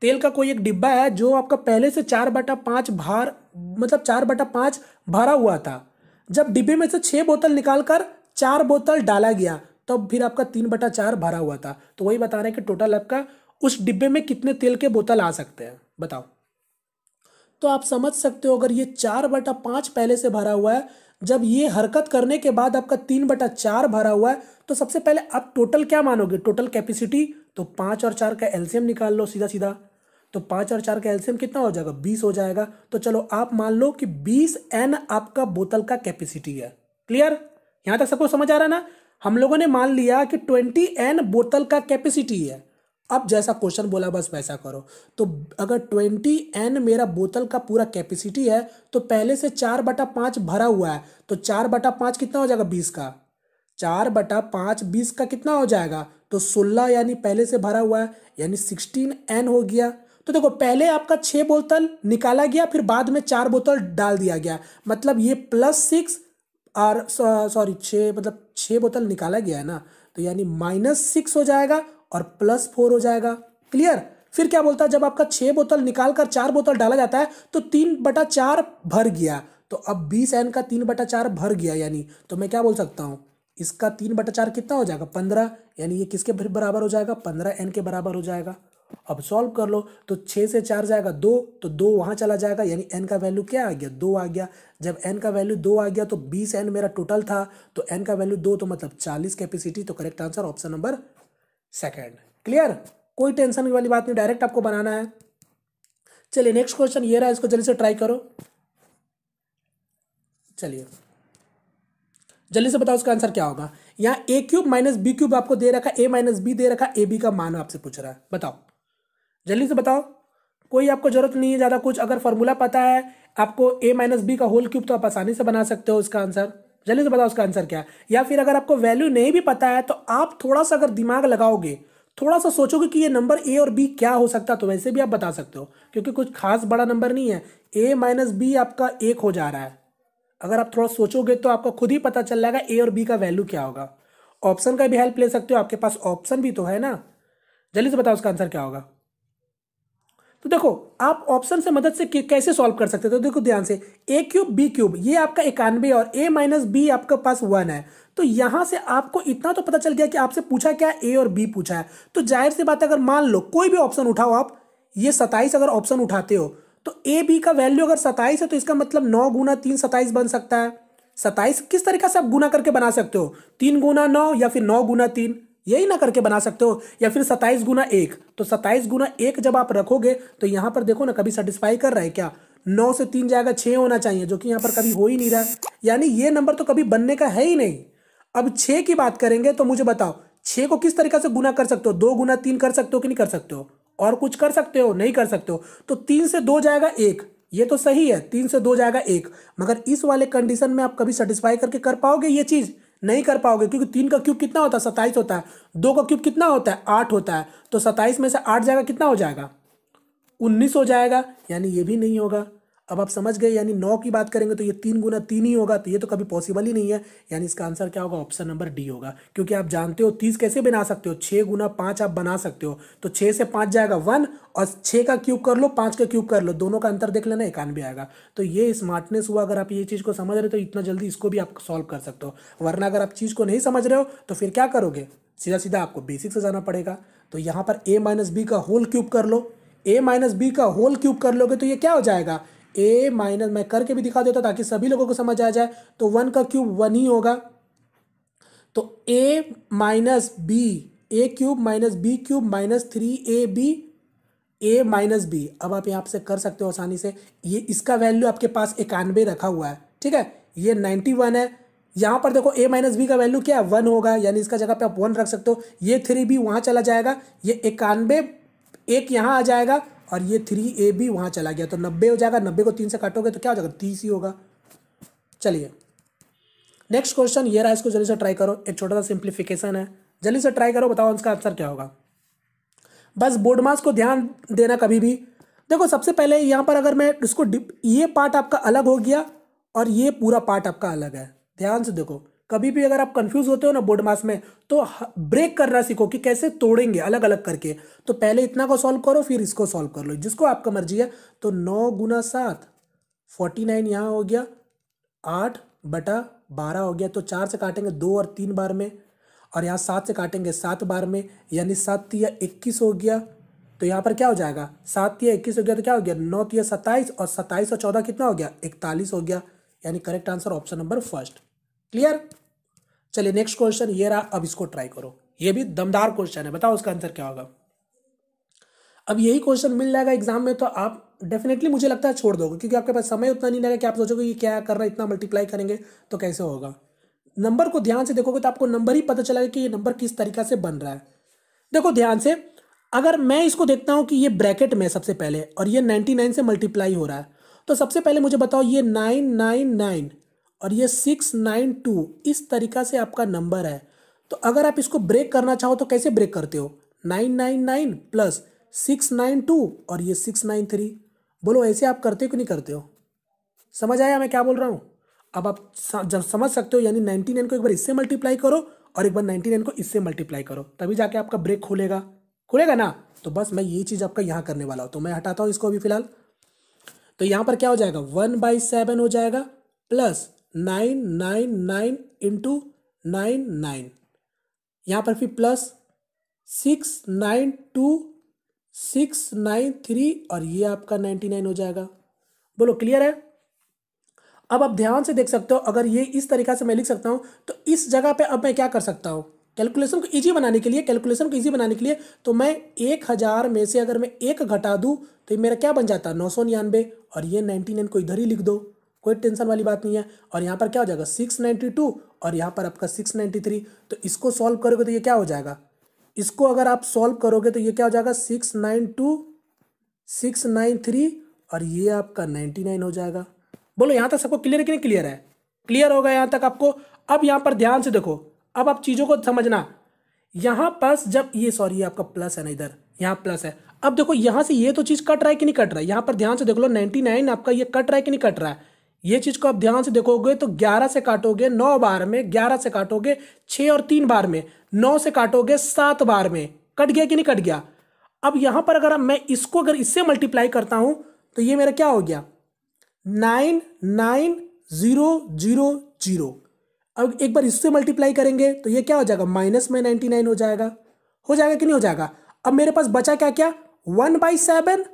तेल का कोई एक डिब्बा है जो आपका पहले से चार बटा पांच भार मतलब चार बटा पांच भरा हुआ था जब डिब्बे में से छः बोतल निकालकर चार बोतल डाला गया तब तो फिर आपका तीन बटा चार भरा हुआ था तो वही बता रहे हैं कि टोटल आपका उस डिब्बे में कितने तेल के बोतल आ सकते हैं बताओ तो आप समझ सकते हो अगर ये चार बटा पाँच पहले से भरा हुआ है जब ये हरकत करने के बाद आपका तीन बटा चार भरा हुआ है तो सबसे पहले आप टोटल क्या मानोगे टोटल कैपेसिटी तो पाँच और चार का एल्शियम निकाल लो सीधा सीधा तो पाँच और चार का एल्सियम कितना हो जाएगा बीस हो जाएगा तो चलो आप मान लो कि बीस एन आपका बोतल का कैपेसिटी है क्लियर यहाँ तक सबको समझ आ रहा है ना हम लोगों ने मान लिया कि ट्वेंटी एन बोतल का कैपेसिटी है अब जैसा क्वेश्चन बोला बस वैसा करो तो अगर ट्वेंटी एन मेरा बोतल का पूरा कैपेसिटी है तो पहले से चार बटा पाँच भरा हुआ है तो चार बटा पाँच कितना हो जाएगा बीस का चार बटा पाँच बीस का कितना हो जाएगा तो सोलह यानी पहले से भरा हुआ है यानी सिक्सटीन एन हो गया तो देखो पहले आपका छः बोतल निकाला गया फिर बाद में चार बोतल डाल दिया गया मतलब ये प्लस सिक्स और सॉरी छः मतलब छः बोतल निकाला गया है ना तो यानी माइनस सिक्स हो जाएगा और प्लस फोर हो जाएगा क्लियर फिर क्या बोलता है जब आपका छः बोतल निकाल कर चार बोतल डाला जाता है तो तीन बटा चार भर गया तो अब बीस एन का तीन बटा चार भर गया यानी तो मैं क्या बोल सकता हूँ इसका तीन बटा चार कितना हो जाएगा पंद्रह यानी ये किसके बराबर हो जाएगा पंद्रह एन के बराबर हो जाएगा अब सॉल्व कर लो तो छः से चार जाएगा दो तो दो वहाँ चला जाएगा यानी एन का वैल्यू क्या आ गया दो आ गया जब एन का वैल्यू दो आ गया तो बीस एन मेरा टोटल था तो एन का वैल्यू दो तो मतलब चालीस कैपेसिटी तो correct answer option number second clear कोई टेंशन वाली बात नहीं डायरेक्ट आपको बनाना है चलिए नेक्स्ट क्वेश्चन ये रहा इसको जल्दी से ट्राई करो चलिए जल्दी से बताओ उसका आंसर क्या होगा यहाँ a cube minus B cube आपको दे रखा ए माइनस बी दे रखा ए बी का मान आपसे पूछ रहा है बताओ जल्दी से बताओ कोई आपको जरूरत नहीं है ज़्यादा कुछ अगर फॉर्मूला पता है आपको ए माइनस बी का होल क्यूब तो आप आसानी से बना सकते हो उसका आंसर जल्दी से बताओ उसका आंसर क्या है या फिर अगर आपको वैल्यू नहीं भी पता है तो आप थोड़ा सा अगर दिमाग लगाओगे थोड़ा सा सोचोगे कि ये नंबर ए और बी क्या हो सकता है तो वैसे भी आप बता सकते हो क्योंकि कुछ खास बड़ा नंबर नहीं है ए माइनस बी आपका एक हो जा रहा है अगर आप थोड़ा सोचोगे तो आपको खुद ही पता चल जाएगा ए और बी का वैल्यू क्या होगा ऑप्शन का भी हेल्प ले सकते हो आपके पास ऑप्शन भी तो है ना जल्दी से बताओ उसका आंसर क्या होगा तो देखो आप ऑप्शन से मदद से कैसे सॉल्व कर सकते हो तो देखो ध्यान से ए क्यूब बी क्यूब ये आपका इक्यानवे और ए माइनस बी आपका पास वन है तो यहां से आपको इतना तो पता चल गया कि आपसे पूछा क्या ए और बी पूछा है तो जाहिर सी बात अगर मान लो कोई भी ऑप्शन उठाओ आप ये सताइस अगर ऑप्शन उठाते हो तो ए बी का वैल्यू अगर सताइस है तो इसका मतलब नौ गुना तीन सताइस बन सकता है सताइस किस तरीका से आप गुना करके बना सकते हो तीन गुना नौ या फिर नौ गुना तीन यही ना करके बना सकते हो या फिर सत्ताईस गुना एक तो सत्ताईस गुना एक जब आप रखोगे तो यहाँ पर देखो ना कभी सेटिस्फाई कर रहा है क्या नौ से तीन जाएगा छः होना चाहिए जो कि यहाँ पर कभी हो ही नहीं रहा है यानी ये नंबर तो कभी बनने का है ही नहीं अब छः की बात करेंगे तो मुझे बताओ छः को किस तरीके से गुना कर सकते हो दो गुना तीन कर सकते हो कि नहीं कर सकते हो और कुछ कर सकते हो नहीं कर सकते हो तो तीन से दो जाएगा एक ये तो सही है तीन से दो जाएगा एक मगर इस वाले कंडीशन में आप कभी सेटिस्फाई करके कर पाओगे ये चीज़ नहीं कर पाओगे क्योंकि तीन का क्यूब कितना होता है सत्ताईस होता है दो का क्यूब कितना होता है आठ होता है तो सत्ताईस में से आठ जाएगा कितना हो जाएगा उन्नीस हो जाएगा यानी ये भी नहीं होगा अब आप समझ गए यानी नौ की बात करेंगे तो ये तीन गुना तीन ही होगा तो ये तो कभी पॉसिबल ही नहीं है यानी इसका आंसर क्या होगा ऑप्शन नंबर डी होगा क्योंकि आप जानते हो तीस कैसे बना सकते हो छः गुना पाँच आप बना सकते हो तो छः से पाँच जाएगा वन और छः का क्यूब कर लो पाँच का क्यूब कर लो दोनों का अंतर देख लेना इक्यानवे आएगा तो ये स्मार्टनेस हुआ अगर आप ये चीज़ को समझ रहे हो तो इतना जल्दी इसको भी आप सॉल्व कर सकते हो वरना अगर आप चीज़ को नहीं समझ रहे हो तो फिर क्या करोगे सीधा सीधा आपको बेसिक से जाना पड़ेगा तो यहाँ पर ए माइनस बी का होल क्यूब कर लो ए माइनस बी का होल क्यूब कर लोगे तो ये क्या हो जाएगा ए माइनस मैं करके भी दिखा देता ताकि सभी लोगों को समझ आ जाए तो वन का क्यूब वन ही होगा तो a minus B a cube minus B cube minus three a b A minus b अब आप यहाँ से कर सकते हो आसानी से ये इसका वैल्यू आपके पास इक्यानवे रखा हुआ है ठीक है ये नाइन्टी वन है यहाँ पर देखो ए माइनस बी का वैल्यू क्या है वन होगा यानी इसका जगह पे आप वन रख सकते हो ये थ्री बी वहाँ चला जाएगा ये इक्यानवे एक यहाँ आ जाएगा और ये थ्री ए भी वहाँ चला गया तो नब्बे हो जाएगा नब्बे को तीन से काटोगे तो क्या हो जाएगा तीस ही होगा चलिए नेक्स्ट क्वेश्चन ये रहा इसको जल्दी से ट्राई करो एक छोटा सा सिंप्लीफिकेशन है जल्दी से ट्राई करो बताओ इसका आंसर क्या होगा बस बोर्ड मास को ध्यान देना कभी भी देखो सबसे पहले यहाँ पर अगर मैं इसको ये पार्ट आपका अलग हो गया और ये पूरा पार्ट आपका अलग है ध्यान से देखो कभी भी अगर आप कंफ्यूज होते हो ना बोर्ड मास में तो ब्रेक करना सीखो कि कैसे तोड़ेंगे अलग अलग करके तो पहले इतना को सॉल्व करो फिर इसको सॉल्व कर लो जिसको आपका मर्जी है तो नौ गुना सात फोर्टी नाइन यहाँ हो गया आठ बटा बारह हो गया तो चार से काटेंगे दो और तीन बार में और यहाँ सात से काटेंगे सात बार में यानी सात तिया इक्कीस हो गया तो यहाँ पर क्या हो जाएगा सात या इक्कीस हो गया तो क्या हो गया नौ तिया सत्ताईस और सत्ताईस और चौदह कितना हो गया इकतालीस हो गया यानी correct answer option number first clear चलिए नेक्स्ट क्वेश्चन ये रहा अब इसको ट्राई करो ये भी दमदार क्वेश्चन है बताओ उसका आंसर क्या होगा अब यही क्वेश्चन मिल जाएगा एग्जाम में तो आप डेफिनेटली मुझे लगता है छोड़ दोगे क्योंकि आपके पास समय उतना नहीं रहेगा कि आप सोचोगे ये क्या कर रहा है इतना मल्टीप्लाई करेंगे तो कैसे होगा नंबर को ध्यान से देखोगे तो आपको नंबर ही पता चलेगा कि ये नंबर किस तरीका से बन रहा है देखो ध्यान से अगर मैं इसको देखता हूँ कि ये ब्रैकेट में सबसे पहले और ये नाइन्टी से मल्टीप्लाई हो रहा है तो सबसे पहले मुझे बताओ ये नाइन और ये सिक्स नाइन टू इस तरीका से आपका नंबर है तो अगर आप इसको ब्रेक करना चाहो तो कैसे ब्रेक करते हो nine nine nine plus six nine two और ये सिक्स नाइन थ्री बोलो ऐसे आप करते हो कि नहीं करते हो समझ आया मैं क्या बोल रहा हूँ अब आप समझ सकते हो यानी नाइन्टी नाइन को एक बार इससे मल्टीप्लाई करो और एक बार नाइन्टी नाइन को इससे मल्टीप्लाई करो तभी जाके आपका ब्रेक खुलेगा खुलेगा ना तो बस मैं ये चीज़ आपका यहाँ करने वाला हूँ तो मैं हटाता हूँ इसको अभी फिलहाल तो यहाँ पर क्या हो जाएगा वन बाई सेवन हो जाएगा plus nine nine nine into nine nine यहाँ पर फिर plus six nine two six nine three और ये आपका नाइन्टी नाइन हो जाएगा बोलो क्लियर है अब आप ध्यान से देख सकते हो अगर ये इस तरीका से मैं लिख सकता हूँ तो इस जगह पे अब मैं क्या कर सकता हूँ कैलकुलेशन को इजी बनाने के लिए कैलकुलेशन को इजी बनाने के लिए तो मैं एक हज़ार में से अगर मैं एक घटा दूँ तो ये मेरा क्या बन जाता है नौ सौ निन्यानवे और ये नाइन्टी नाइन को इधर ही लिख दो कोई टेंशन वाली बात नहीं है और यहाँ पर क्या हो जाएगा सिक्स नाइन्टी टू और यहाँ पर आपका सिक्स नाइन्टी थ्री तो इसको सॉल्व करोगे तो ये क्या हो जाएगा इसको अगर आप सॉल्व करोगे तो ये क्या हो जाएगा six nine two six nine three और ये आपका नाइन्टी नाइन हो जाएगा बोलो यहाँ तक सबको क्लियर है कि नहीं क्लियर है क्लियर होगा यहाँ तक आपको अब यहाँ पर ध्यान से देखो अब आप चीज़ों को समझना यहाँ पास जब ये सॉरी आपका प्लस है ना इधर यहाँ प्लस है अब देखो यहाँ से ये तो चीज़ कट रहा है कि नहीं कट रहा है यहाँ पर ध्यान से देख लो नाइन्टी नाइन आपका ये कट रहा है कि नहीं कट रहा है ये चीज को आप ध्यान से देखोगे तो ग्यारह से काटोगे नौ बार में ग्यारह से काटोगे छ और तीन बार में नौ से काटोगे सात बार में कट गया कि नहीं कट गया अब यहां पर अगर मैं इसको अगर इससे मल्टीप्लाई करता हूं तो ये मेरा क्या हो गया nine nine zero zero zero अब एक बार इससे मल्टीप्लाई करेंगे तो ये क्या हो जाएगा माइनस में नाइन्टी नाइन हो जाएगा हो जाएगा कि नहीं हो जाएगा अब मेरे पास बचा क्या क्या वन बाई सेवन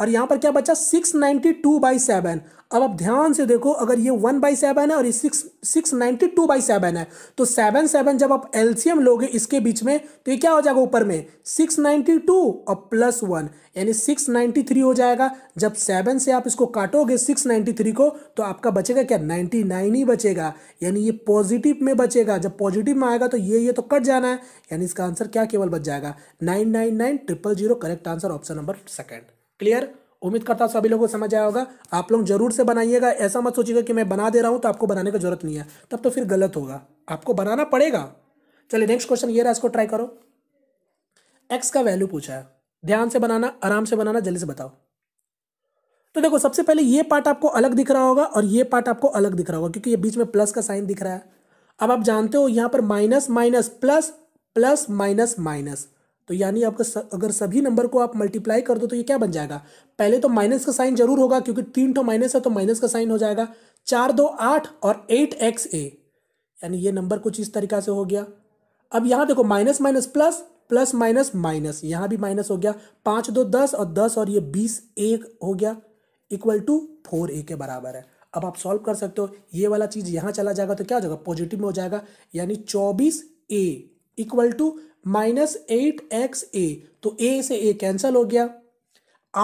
और यहाँ पर क्या बचा six ninety two by seven अब आप ध्यान से देखो अगर ये वन बाई सेवन है और ये six six ninety two by seven है तो सेवन सेवन जब आप एलसीएम लोगे इसके बीच में तो ये क्या हो जाएगा ऊपर में सिक्स नाइन्टी टू और प्लस वन यानी सिक्स नाइन्टी थ्री हो जाएगा जब सेवन से आप इसको काटोगे सिक्स नाइन्टी थ्री को तो आपका बचेगा क्या नाइन्टी नाइन ही बचेगा यानी ये पॉजिटिव में बचेगा जब पॉजिटिव में आएगा तो ये ये तो कट जाना है यानी इसका आंसर क्या केवल बच जाएगा nine nine nine triple zero correct answer option number second clear उम्मीद करता हूँ सभी लोगों को समझ आया होगा आप लोग जरूर से बनाइएगा ऐसा मत सोचिएगा कि मैं बना दे रहा हूँ तो आपको बनाने की जरूरत नहीं है तब तो फिर गलत होगा आपको बनाना पड़ेगा चलिए नेक्स्ट क्वेश्चन ये रहा इसको ट्राई करो एक्स का वैल्यू पूछा है ध्यान से बनाना आराम से बनाना जल्दी से बताओ तो देखो सबसे पहले ये पार्ट आपको अलग दिख रहा होगा और ये पार्ट आपको अलग दिख रहा होगा क्योंकि ये बीच में प्लस का साइन दिख रहा है अब आप जानते हो यहां पर minus minus plus plus minus minus तो यानी आपका अगर सभी नंबर को आप मल्टीप्लाई कर दो तो ये क्या बन जाएगा पहले तो माइनस का साइन जरूर होगा क्योंकि तीन ठो माइनस है तो माइनस का साइन हो जाएगा चार दो आठ और एट एक्स ए यानी ये नंबर कुछ इस तरीका से हो गया अब यहाँ देखो minus minus plus plus minus minus यहाँ भी माइनस हो गया पाँच दो दस और दस और ये बीस ए हो गया इक्वल टू फोर ए के बराबर है अब आप सॉल्व कर सकते हो ये वाला चीज़ यहाँ चला जाएगा तो क्या हो जाएगा पॉजिटिव में हो जाएगा यानी चौबीस a equal to minus eight x a तो ए से ए कैंसल हो गया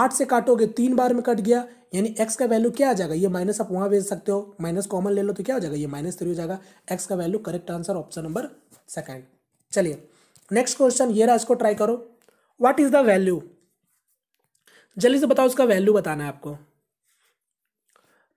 आठ से काटोगे तीन बार में कट गया यानी एक्स का वैल्यू क्या आ जाएगा ये माइनस आप वहां भेज सकते हो माइनस कॉमन ले लो तो क्या हो जाएगा ये माइनस थ्री हो जाएगा एक्स का value correct answer option number second चलिए नेक्स्ट क्वेश्चन ये रहा इसको ट्राई करो व्हाट इज द वैल्यू जल्दी से बताओ उसका वैल्यू बताना है आपको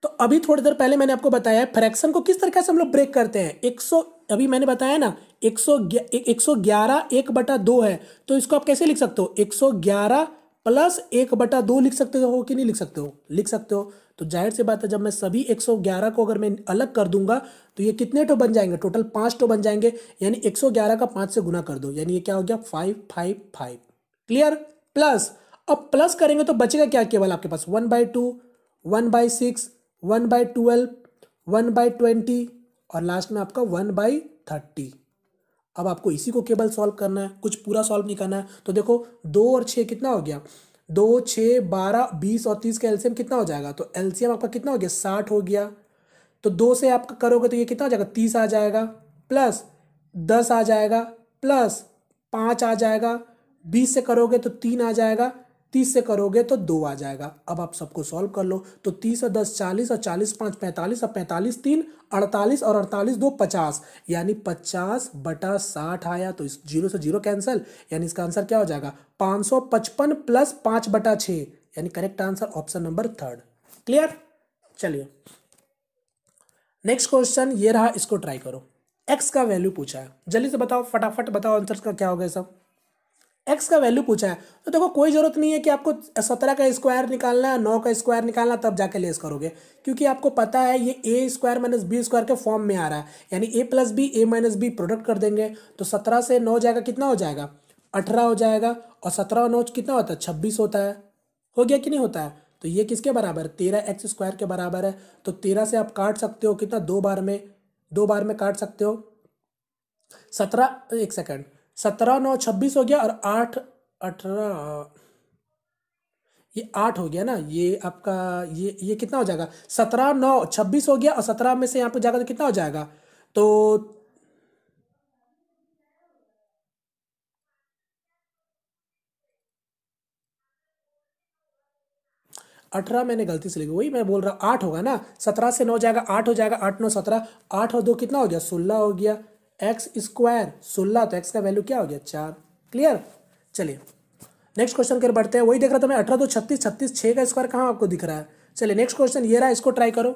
तो अभी थोड़ी देर पहले मैंने आपको बताया है फ्रैक्शन को किस तरीके से हम लोग ब्रेक करते हैं 100 अभी मैंने बताया ना एक सौ एक सौ ग्यारह एक बटा दो है तो इसको आप कैसे लिख सकते हो एक सौ ग्यारह प्लस एक बटा दो लिख सकते हो कि नहीं लिख सकते हो लिख सकते हो तो जाहिर सी बात है जब मैं सभी 111 को अगर मैं अलग कर दूंगा तो ये कितने टो बन जाएंगे टोटल पांच टो बन जाएंगे यानी 111 का पांच से गुना कर दो यानी ये क्या हो गया five five five clear plus अब प्लस करेंगे तो बचेगा क्या केवल आपके पास one by two one by six one by twelve one by twenty और लास्ट में आपका वन बाई थर्टी अब आपको इसी को केवल सॉल्व करना है कुछ पूरा सॉल्व नहीं करना है तो देखो दो और छः कितना हो गया दो छः बारह बीस और तीस का एल्सियम कितना हो जाएगा तो एल्सियम आपका कितना हो गया साठ हो गया तो दो से आप करोगे तो ये कितना हो जाएगा तीस आ जाएगा प्लस दस आ जाएगा प्लस पाँच आ जाएगा बीस से करोगे तो तीन आ जाएगा तीस से करोगे तो दो आ जाएगा अब आप सबको सॉल्व कर लो तो तीस और दस चालीस और चालीस पाँच पैंतालीस और पैंतालीस तीन अड़तालीस और अड़तालीस दो पचास यानी पचास बटा साठ आया तो इस जीरो से जीरो कैंसिल यानी इसका आंसर क्या हो जाएगा पाँच सौ पचपन प्लस पाँच बटा छः यानी correct answer option number third clear चलिए नेक्स्ट क्वेश्चन ये रहा इसको ट्राई करो एक्स का वैल्यू पूछा है जल्दी से बताओ फटाफट बताओ आंसर का क्या हो गया सब एक्स का वैल्यू पूछा है तो देखो कोई ज़रूरत नहीं है कि आपको सत्रह का स्क्वायर निकालना है नौ का स्क्वायर निकालना तब जाके लेस करोगे क्योंकि आपको पता है ये a square minus B square के फॉर्म में आ रहा है यानी a plus B A minus b product कर देंगे तो सत्रह से नौ जाएगा कितना हो जाएगा अठारह हो जाएगा और सत्रह और नौ कितना होता है छब्बीस होता है हो गया कि नहीं होता है तो ये किसके बराबर है तेरह एक्स स्क्वायर के बराबर है तो तेरह से आप काट सकते हो कितना दो बार में दो बार में काट सकते हो सत्रह एक सेकेंड सत्रह नौ छब्बीस हो गया और आठ अठारह ये आठ हो गया ना ये आपका ये ये कितना हो जाएगा सत्रह नौ छब्बीस हो गया और सत्रह में से यहाँ पे जाएगा तो कितना हो जाएगा तो अठारह मैंने गलती से लिखी वही मैं बोल रहा आठ होगा ना सत्रह से नौ जाएगा आठ हो जाएगा आठ नौ सत्रह आठ और दो कितना हो गया सोलह हो गया एक्स स्क्वायर सोलह तो एक्स का वैल्यू क्या हो गया चार क्लियर चलिए नेक्स्ट क्वेश्चन कर बढ़ते हैं वही देख रहा था मैं अठारह दो छत्तीस छत्तीस छः का स्क्वायर कहाँ आपको दिख रहा है चलिए नेक्स्ट क्वेश्चन ये रहा इसको ट्राई करो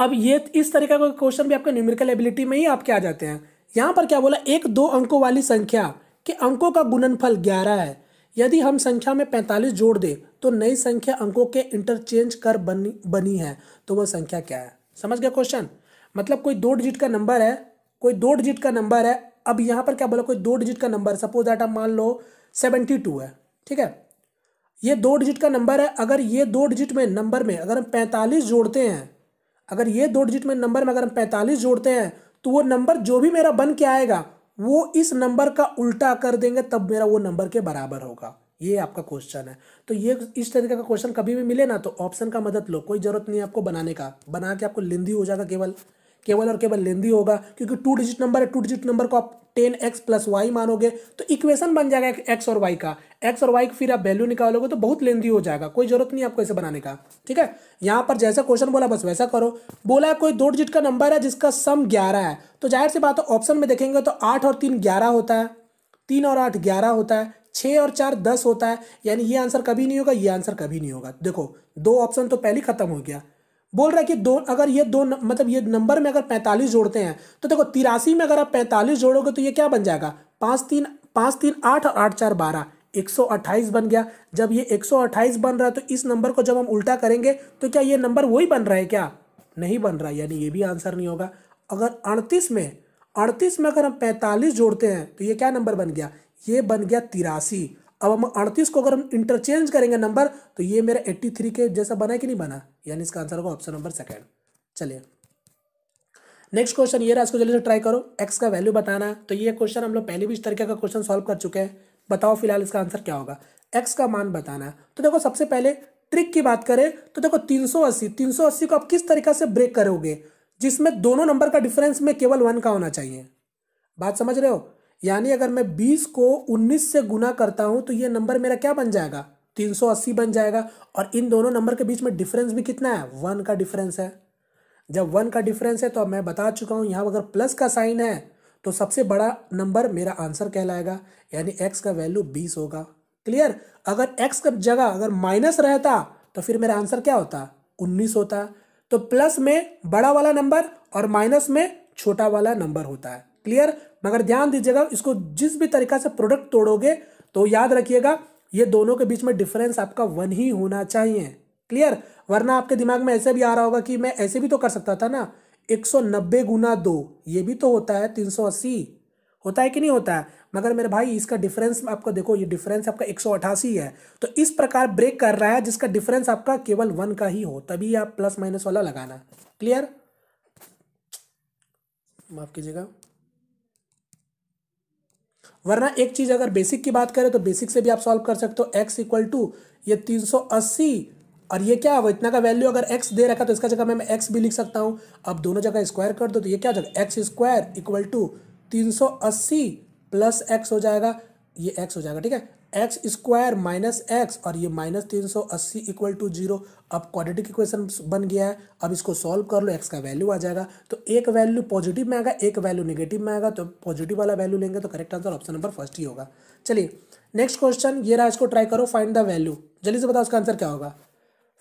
अब ये इस तरीके का क्वेश्चन भी आपके न्यूमेरिकल एबिलिटी में ही आपके आ जाते हैं यहाँ पर क्या बोला एक दो अंकों वाली संख्या के अंकों का गुणनफल ग्यारह है यदि हम संख्या में पैंतालीस जोड़ दें तो नई संख्या अंकों के इंटरचेंज कर बनी बनी है तो वह संख्या क्या है समझ गया क्वेश्चन मतलब कोई दो डिजिट का नंबर है कोई दो डिजिट का नंबर है अब यहाँ पर क्या बोला कोई दो डिजिट का नंबर सपोज दैट आप मान लो सेवेंटी टू है ठीक है ये दो डिजिट का नंबर है अगर ये दो डिजिट में नंबर में अगर हम पैंतालीस जोड़ते हैं अगर ये दो डिजिट में नंबर में अगर हम पैंतालीस जोड़ते हैं तो वो नंबर जो भी मेरा बन के आएगा वो इस नंबर का उल्टा कर देंगे तब मेरा वो नंबर के बराबर होगा ये आपका क्वेश्चन है तो ये इस तरीके का क्वेश्चन कभी भी मिले ना तो ऑप्शन का मदद लो कोई जरूरत नहीं है आपको बनाने का बना के आपको लिंदी हो जाएगा केवल केवल और केवल लेंदी होगा क्योंकि टू डिजिट नंबर है टू डिजिट नंबर को आप टेन एक्स प्लस वाई मानोगे तो इक्वेशन बन जाएगा एक्स और वाई का एक्स और वाई फिर आप वैल्यू निकालोगे तो बहुत लेंदी हो जाएगा कोई जरूरत नहीं आपको इसे बनाने का ठीक है यहाँ पर जैसा क्वेश्चन बोला बस वैसा करो बोला कोई दो डिजिट का नंबर है जिसका सम ग्यारह है तो जाहिर सी बात हो ऑप्शन में देखेंगे तो आठ और तीन ग्यारह होता है तीन और आठ ग्यारह होता है छः और चार दस होता है यानी ये आंसर कभी नहीं होगा ये आंसर कभी नहीं होगा देखो दो ऑप्शन तो पहले खत्म हो गया बोल रहा है कि दो अगर ये दो मतलब ये नंबर में अगर पैंतालीस जोड़ते हैं तो देखो तिरासी में अगर आप पैंतालीस जोड़ोगे तो ये क्या बन जाएगा पाँच तीन पाँच तीन आठ और आठ चार बारह 128 बन गया जब ये अट्ठाईस बन रहा है तो इस नंबर को जब हम उल्टा करेंगे तो क्या ये नंबर वही बन रहा है क्या नहीं बन रहा है यानी ये भी आंसर नहीं होगा अगर अड़तीस में अड़तीस में अगर हम पैंतालीस जोड़ते हैं तो ये क्या नंबर बन गया ये बन गया तिरासी अब हम अड़तीस को अगर हम इंटरचेंज करेंगे नंबर तो ये मेरा एट्टी थ्री के जैसा बना कि नहीं बना यानी इसका आंसर होगा ऑप्शन नंबर सेकेंड चलिए नेक्स्ट क्वेश्चन ये रहा इसको जल्दी से ट्राई करो एक्स का वैल्यू बताना है तो ये क्वेश्चन हम लोग पहले भी इस तरीके का क्वेश्चन सॉल्व कर चुके हैं बताओ फिलहाल इसका आंसर क्या होगा एक्स का मान बताना है तो देखो सबसे पहले ट्रिक की बात करें तो देखो सौ अस्सी को आप किस तरीके से ब्रेक करोगे जिसमें दोनों नंबर का डिफरेंस में केवल वन का होना चाहिए बात समझ रहे हो यानी अगर मैं 20 को 19 से गुना करता हूं तो ये नंबर मेरा क्या बन जाएगा 380 बन जाएगा और इन दोनों नंबर के बीच में डिफरेंस भी कितना है वन का डिफरेंस है जब वन का डिफरेंस है तो अब मैं बता चुका हूँ यहाँ अगर प्लस का साइन है तो सबसे बड़ा नंबर मेरा आंसर कहलाएगा यानी एक्स का वैल्यू बीस होगा क्लियर अगर एक्स का जगह अगर माइनस रहता तो फिर मेरा आंसर क्या होता उन्नीस होता तो प्लस में बड़ा वाला नंबर और माइनस में छोटा वाला नंबर होता है क्लियर मगर ध्यान दीजिएगा इसको जिस भी तरीका से प्रोडक्ट तोड़ोगे तो याद रखिएगा ये दोनों के बीच में डिफरेंस आपका वन ही होना चाहिए क्लियर वरना आपके दिमाग में ऐसे भी आ रहा होगा कि मैं ऐसे भी तो कर सकता था ना 190 गुना दो ये भी तो होता है 380 होता है कि नहीं होता है मगर मेरे भाई इसका डिफरेंस आपको देखो ये डिफरेंस आपका एक है तो इस प्रकार ब्रेक कर रहा है जिसका डिफरेंस आपका केवल वन का ही हो तभी आप प्लस माइनस वाला लगाना क्लियर माफ़ कीजिएगा वरना एक चीज़ अगर बेसिक की बात करें तो बेसिक से भी आप सॉल्व कर सकते हो एक्स इक्वल टू ये तीन सौ अस्सी और ये क्या है वो इतना का वैल्यू अगर एक्स दे रखा तो इसका जगह मैं एक्स भी लिख सकता हूँ अब दोनों जगह स्क्वायर कर दो तो ये क्या हो जाएगा एक्स स्क्वायर इक्वल टू तीन सौ अस्सी प्लस एक्स हो जाएगा ये एक्स हो जाएगा ठीक है एक्स स्क्वायर माइनस एक्स और ये माइनस तीन सौ अस्सी इक्वल टू जीरो अब क्वाड्रेटिक इक्वेशन बन गया है अब इसको सॉल्व कर लो एक्स का वैल्यू आ जाएगा तो एक वैल्यू पॉजिटिव में आएगा एक वैल्यू नेगेटिव में आएगा तो पॉजिटिव वाला वैल्यू लेंगे तो correct answer option number first ही होगा चलिए नेक्स्ट क्वेश्चन ये रहा इसको ट्राई करो फाइंड द वैल्यू जल्दी से बताओ उसका आंसर क्या होगा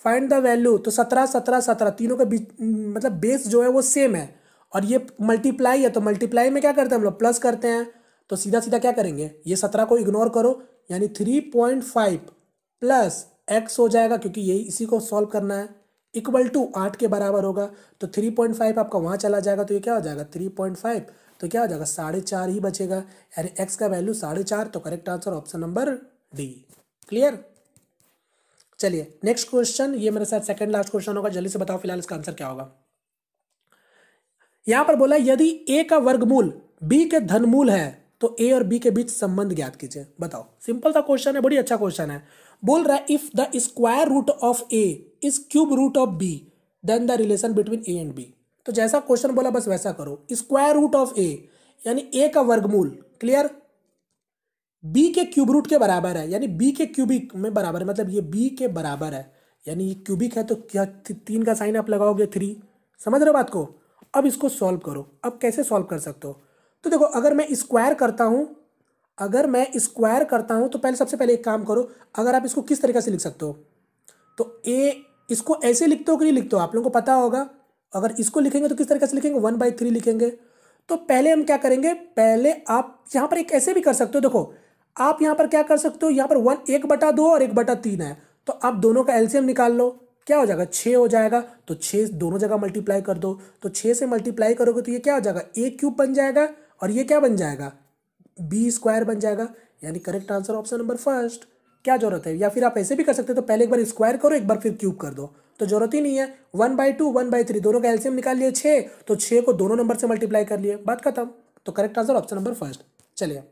फाइंड द वैल्यू तो सत्रह सत्रह सत्रह तीनों के बीच मतलब बेस जो है वो सेम है और ये मल्टीप्लाई है तो मल्टीप्लाई में क्या करते हैं हम लोग प्लस करते हैं तो सीधा सीधा क्या करेंगे ये सत्रह को इग्नोर करो यानी three point five plus x हो जाएगा क्योंकि यही इसी को सॉल्व करना है इक्वल टू आठ के बराबर होगा तो थ्री पॉइंट फाइव आपका वहाँ चला जाएगा तो ये क्या हो जाएगा थ्री पॉइंट फाइव तो क्या हो जाएगा साढ़े चार ही बचेगा यानी एक्स का वैल्यू साढ़े चार तो correct answer option number D clear चलिए नेक्स्ट क्वेश्चन ये मेरे साथ सेकंड लास्ट क्वेश्चन होगा जल्दी से बताओ फिलहाल इसका आंसर क्या होगा यहाँ पर बोला यदि ए का वर्गमूल बी के धनमूल है तो ए और बी के बीच संबंध ज्ञात कीजिए बताओ सिंपल सा क्वेश्चन है बड़ी अच्छा क्वेश्चन है बोल रहा है if the square root of a is cube root of b then the relation between a and b तो जैसा क्वेश्चन बोला बस वैसा करो स्क्वायर रूट ऑफ ए यानी ए का वर्गमूल क्लियर बी के क्यूब रूट के बराबर है यानी बी के क्यूबिक में बराबर है मतलब ये बी के बराबर है यानी ये क्यूबिक है तो क्या तीन का साइन आप लगाओगे थ्री समझ रहे हो बात को अब इसको सॉल्व करो अब कैसे सॉल्व कर सकते हो तो देखो अगर मैं स्क्वायर करता हूँ अगर मैं स्क्वायर करता हूँ तो पहले सबसे पहले एक काम करो अगर आप इसको किस तरीके से लिख सकते हो तो ए इसको ऐसे लिखते हो कि नहीं लिखते हो आप लोगों को पता होगा अगर इसको लिखेंगे तो किस तरीके से लिखेंगे वन बाई थ्री लिखेंगे तो पहले हम क्या करेंगे पहले आप यहाँ पर एक ऐसे भी कर सकते हो देखो आप यहाँ पर क्या कर सकते हो यहाँ पर वन एक बटा दो और एक बटा तीन है तो आप दोनों का एल्सियम निकाल लो क्या हो जाएगा छः हो जाएगा तो छः दोनों जगह मल्टीप्लाई कर दो तो छः से मल्टीप्लाई करोगे तो ये क्या हो जाएगा ए क्यूब बन जाएगा और ये क्या बन जाएगा बी स्क्वायर बन जाएगा यानी correct answer option number first क्या जरूरत है या फिर आप ऐसे भी कर सकते हो तो पहले एक बार स्क्वायर करो एक बार फिर क्यूब कर दो तो जरूरत ही नहीं है one by two one by three दोनों का एल्सियम निकाल लिए छः तो छः को दोनों नंबर से मल्टीप्लाई कर लिए बात खत्म तो correct answer option number first चलिए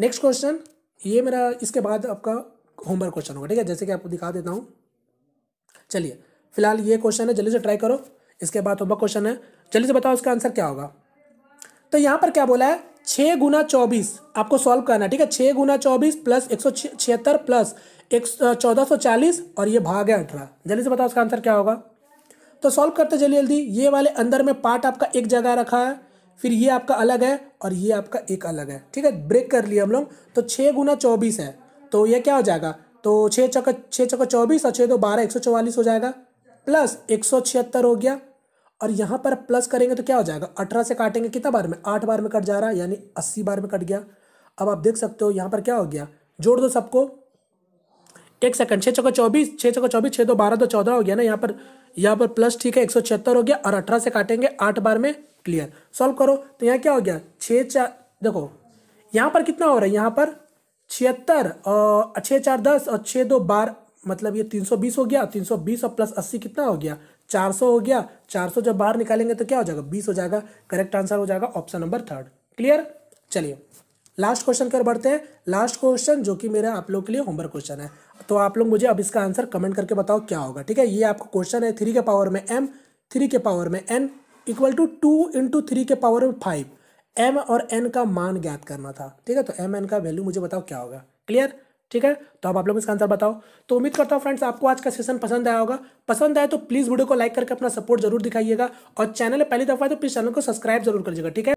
नेक्स्ट क्वेश्चन ये मेरा इसके बाद आपका होमवर्क क्वेश्चन होगा ठीक है जैसे कि आपको दिखा देता हूँ चलिए फिलहाल ये क्वेश्चन है जल्दी से ट्राई करो इसके बाद होमवर्क क्वेश्चन है जल्दी से बताओ उसका आंसर क्या होगा तो यहाँ पर क्या बोला है छः गुना चौबीस आपको सॉल्व करना है ठीक है छः गुना चौबीस प्लस एक सौ छिहत्तर प्लस एक चौदह सौ चालीस और ये भाग है अठारह जल्दी से बताओ उसका आंसर क्या होगा तो सॉल्व करते जल्दी जल्दी ये वाले अंदर में पार्ट आपका एक जगह रखा है फिर ये आपका अलग है और ये आपका एक अलग है ठीक है ब्रेक कर लिए हम लोग तो छः गुना चौबीस है तो ये क्या हो जाएगा तो छः चक छः चौका चौबीस और छः दो बारह एक सौ चौवालीस हो जाएगा प्लस एक सौ छिहत्तर हो गया और यहाँ पर प्लस करेंगे तो क्या हो जाएगा अठारह से काटेंगे कितना बार में आठ बार में कट जा रहा है यानी अस्सी बार में कट गया अब आप देख सकते हो यहाँ पर क्या हो गया जोड़ दो सबको एक सेकंड छः चौका चौबीस छः चौका चौबीस छः दो बारह दो चौदह हो गया ना यहाँ पर यहाँ पर प्लस ठीक है एक सौ छिहत्तर हो गया और अठारह से काटेंगे आठ बार में क्लियर सॉल्व करो तो यहाँ क्या हो गया छः चार देखो यहाँ पर कितना हो रहा है यहाँ पर छिहत्तर और छः चार दस और छः दो बार मतलब ये तीन सौ बीस हो गया तीन सौ बीस और प्लस अस्सी कितना हो गया चार सौ हो गया चार सौ जब बाहर निकालेंगे तो क्या हो जाएगा बीस हो जाएगा करेक्ट आंसर हो जाएगा ऑप्शन नंबर थर्ड क्लियर चलिए लास्ट क्वेश्चन कर बढ़ते हैं लास्ट क्वेश्चन जो कि मेरा आप लोग के लिए होमवर्क क्वेश्चन है तो आप लोग मुझे अब इसका आंसर कमेंट करके बताओ क्या होगा ठीक है ये आपको क्वेश्चन है थ्री के पावर में एम थ्री के पावर में n equal to two into three के पावर में फाइव एम और एन का मान ज्ञात करना था ठीक है तो एम एन का वैल्यू मुझे बताओ क्या होगा क्लियर ठीक है तो अब आप लोग इसका आंसर बताओ तो उम्मीद करता हूँ फ्रेंड्स आपको आज का सेशन पसंद आया होगा पसंद आया तो प्लीज़ वीडियो को लाइक करके अपना सपोर्ट जरूर दिखाइएगा और चैनल पहली दफा है तो प्लीज़ चैनल को सब्सक्राइब जरूर कर ठीक है